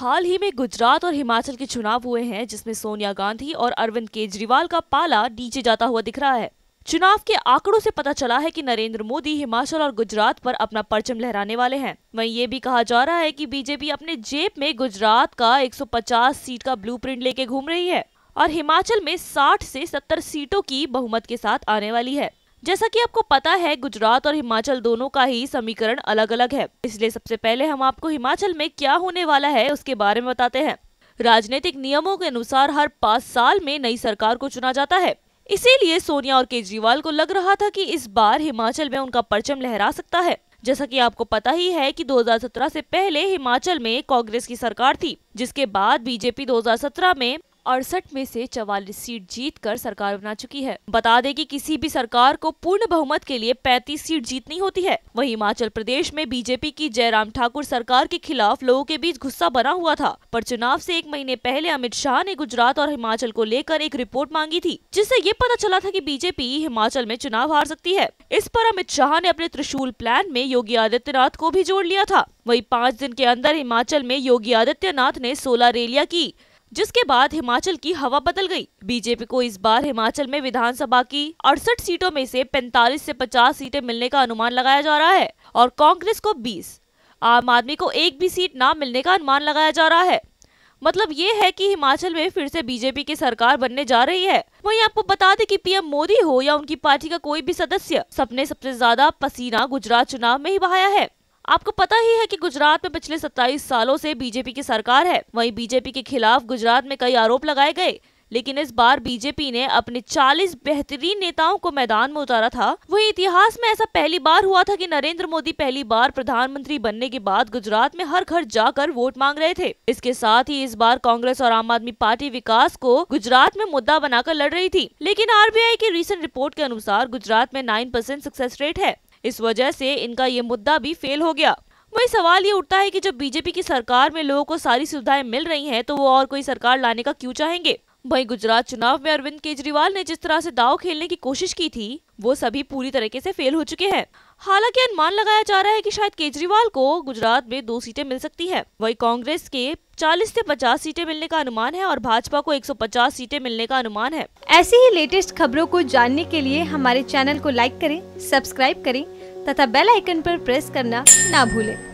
हाल ही में गुजरात और हिमाचल के चुनाव हुए हैं जिसमें सोनिया गांधी और अरविंद केजरीवाल का पाला नीचे जाता हुआ दिख रहा है चुनाव के आंकड़ों से पता चला है कि नरेंद्र मोदी हिमाचल और गुजरात पर अपना परचम लहराने वाले हैं वहीं ये भी कहा जा रहा है कि बीजेपी अपने जेब में गुजरात का 150 सीट का ब्लूप्रिंट लेके घूम रही है और हिमाचल में 60 से 70 सीटों की बहुमत के साथ आने वाली है जैसा कि आपको पता है गुजरात और हिमाचल दोनों का ही समीकरण अलग अलग है इसलिए सबसे पहले हम आपको हिमाचल में क्या होने वाला है उसके बारे में बताते हैं राजनीतिक नियमों के अनुसार हर पाँच साल में नई सरकार को चुना जाता है इसीलिए सोनिया और केजरीवाल को लग रहा था कि इस बार हिमाचल में उनका परचम लहरा सकता है जैसा कि आपको पता ही है कि 2017 से पहले हिमाचल में कांग्रेस की सरकार थी जिसके बाद बीजेपी 2017 में अड़सठ में से 44 सीट जीतकर सरकार बना चुकी है बता दें कि किसी भी सरकार को पूर्ण बहुमत के लिए 35 सीट जीतनी होती है वहीं हिमाचल प्रदेश में बीजेपी की जयराम ठाकुर सरकार के खिलाफ लोगों के बीच गुस्सा बना हुआ था पर चुनाव से एक महीने पहले अमित शाह ने गुजरात और हिमाचल को लेकर एक रिपोर्ट मांगी थी जिससे ये पता चला था की बीजेपी हिमाचल में चुनाव हार सकती है इस पर अमित शाह ने अपने त्रिशूल प्लान में योगी आदित्यनाथ को भी जोड़ लिया था वही पाँच दिन के अंदर हिमाचल में योगी आदित्यनाथ ने सोलह रैलियाँ की जिसके बाद हिमाचल की हवा बदल गई बीजेपी को इस बार हिमाचल में विधानसभा की अड़सठ सीटों में से 45 से 50 सीटें मिलने का अनुमान लगाया जा रहा है और कांग्रेस को 20 आम आदमी को एक भी सीट ना मिलने का अनुमान लगाया जा रहा है मतलब ये है कि हिमाचल में फिर से बीजेपी की सरकार बनने जा रही है वहीं आपको बता दें कि पीएम मोदी हो या उनकी पार्टी का कोई भी सदस्य सबने सबसे ज्यादा पसीना गुजरात चुनाव में ही बहाया है आपको पता ही है कि गुजरात में पिछले 27 सालों से बीजेपी की सरकार है वहीं बीजेपी के खिलाफ गुजरात में कई आरोप लगाए गए लेकिन इस बार बीजेपी ने अपने 40 बेहतरीन नेताओं को मैदान में उतारा था वही इतिहास में ऐसा पहली बार हुआ था कि नरेंद्र मोदी पहली बार प्रधानमंत्री बनने के बाद गुजरात में हर घर जाकर वोट मांग रहे थे इसके साथ ही इस बार कांग्रेस और आम आदमी पार्टी विकास को गुजरात में मुद्दा बनाकर लड़ रही थी लेकिन आर की रिसेंट रिपोर्ट के अनुसार गुजरात में नाइन सक्सेस रेट है इस वजह से इनका ये मुद्दा भी फेल हो गया वही सवाल ये उठता है कि जब बीजेपी की सरकार में लोगों को सारी सुविधाएं मिल रही हैं तो वो और कोई सरकार लाने का क्यों चाहेंगे वही गुजरात चुनाव में अरविंद केजरीवाल ने जिस तरह से दाव खेलने की कोशिश की थी वो सभी पूरी तरीके से फेल हो चुके हैं हालांकि अनुमान लगाया जा रहा है कि शायद केजरीवाल को गुजरात में दो सीटें मिल सकती है वही कांग्रेस के 40 से 50 सीटें मिलने का अनुमान है और भाजपा को 150 सीटें मिलने का अनुमान है ऐसी ही लेटेस्ट खबरों को जानने के लिए हमारे चैनल को लाइक करें सब्सक्राइब करें तथा बेल आइकन पर प्रेस करना ना भूलें।